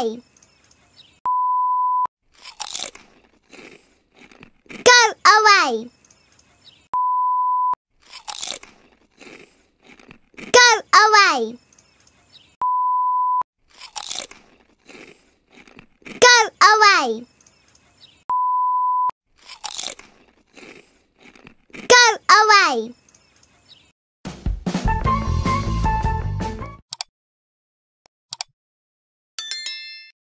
play. Go away. Go away. Go away. Go away.